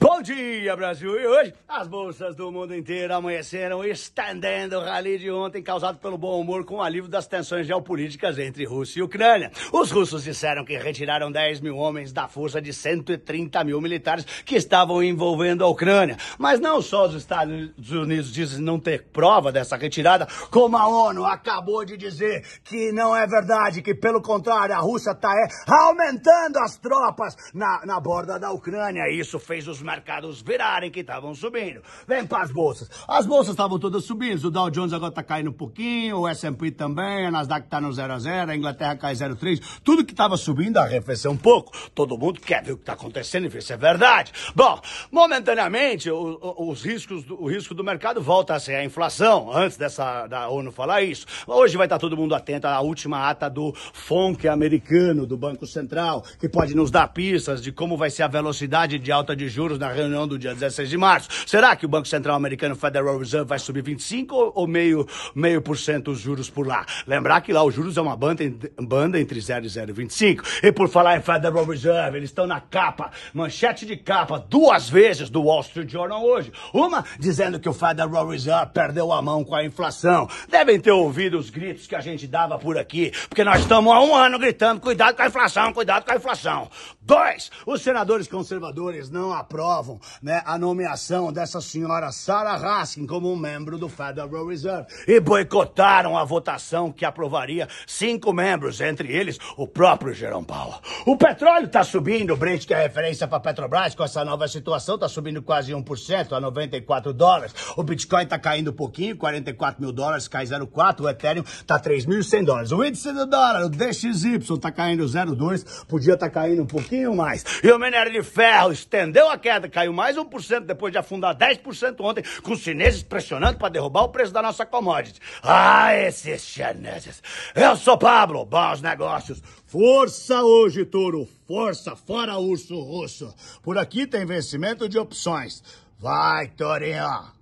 Bom dia, Brasil! E hoje, as bolsas do mundo inteiro amanheceram estendendo o rally de ontem, causado pelo bom humor com o alívio das tensões geopolíticas entre Rússia e Ucrânia. Os russos disseram que retiraram 10 mil homens da força de 130 mil militares que estavam envolvendo a Ucrânia. Mas não só os Estados Unidos dizem não ter prova dessa retirada, como a ONU acabou de dizer que não é verdade, que pelo contrário, a Rússia está é, aumentando as tropas na, na borda da Ucrânia. Isso fez os mercados virarem que estavam subindo. Vem para as bolsas. As bolsas estavam todas subindo, o Dow Jones agora está caindo um pouquinho, o S&P também, a Nasdaq está no 0 a 0, a Inglaterra cai 0,3. Tudo que estava subindo arrefeceu um pouco. Todo mundo quer ver o que está acontecendo e ver se é verdade. Bom, momentaneamente, o, o, os riscos, o risco do mercado volta a ser a inflação, antes dessa da ONU falar isso. Hoje vai estar tá todo mundo atento à última ata do FONC americano, do Banco Central, que pode nos dar pistas de como vai ser a velocidade de alta de juros juros na reunião do dia 16 de março. Será que o Banco Central Americano Federal Reserve vai subir 25 ou meio, meio por cento os juros por lá? Lembrar que lá os juros é uma banda, banda entre 0 e 0,25. E por falar em Federal Reserve, eles estão na capa, manchete de capa, duas vezes do Wall Street Journal hoje. Uma dizendo que o Federal Reserve perdeu a mão com a inflação. Devem ter ouvido os gritos que a gente dava por aqui, porque nós estamos há um ano gritando: cuidado com a inflação, cuidado com a inflação. Dois, os senadores conservadores não apoiam aprovam né, a nomeação dessa senhora Sarah Raskin como membro do Federal Reserve e boicotaram a votação que aprovaria cinco membros, entre eles o próprio Jerome Powell. O petróleo está subindo, o Brent, que é referência para Petrobras, com essa nova situação, está subindo quase 1% a 94 dólares. O Bitcoin está caindo um pouquinho, 44 mil dólares, cai 0,4. O Ethereum está 3.100 dólares. O índice do dólar, o DXY, está caindo 0,2, podia estar tá caindo um pouquinho mais. E o minério de ferro estendeu deu a queda, caiu mais 1% depois de afundar 10% ontem, com os chineses pressionando para derrubar o preço da nossa commodity. Ah, esses chineses! Eu sou Pablo, bons negócios. Força hoje, touro, força, fora urso russo. Por aqui tem vencimento de opções. Vai, Torinho!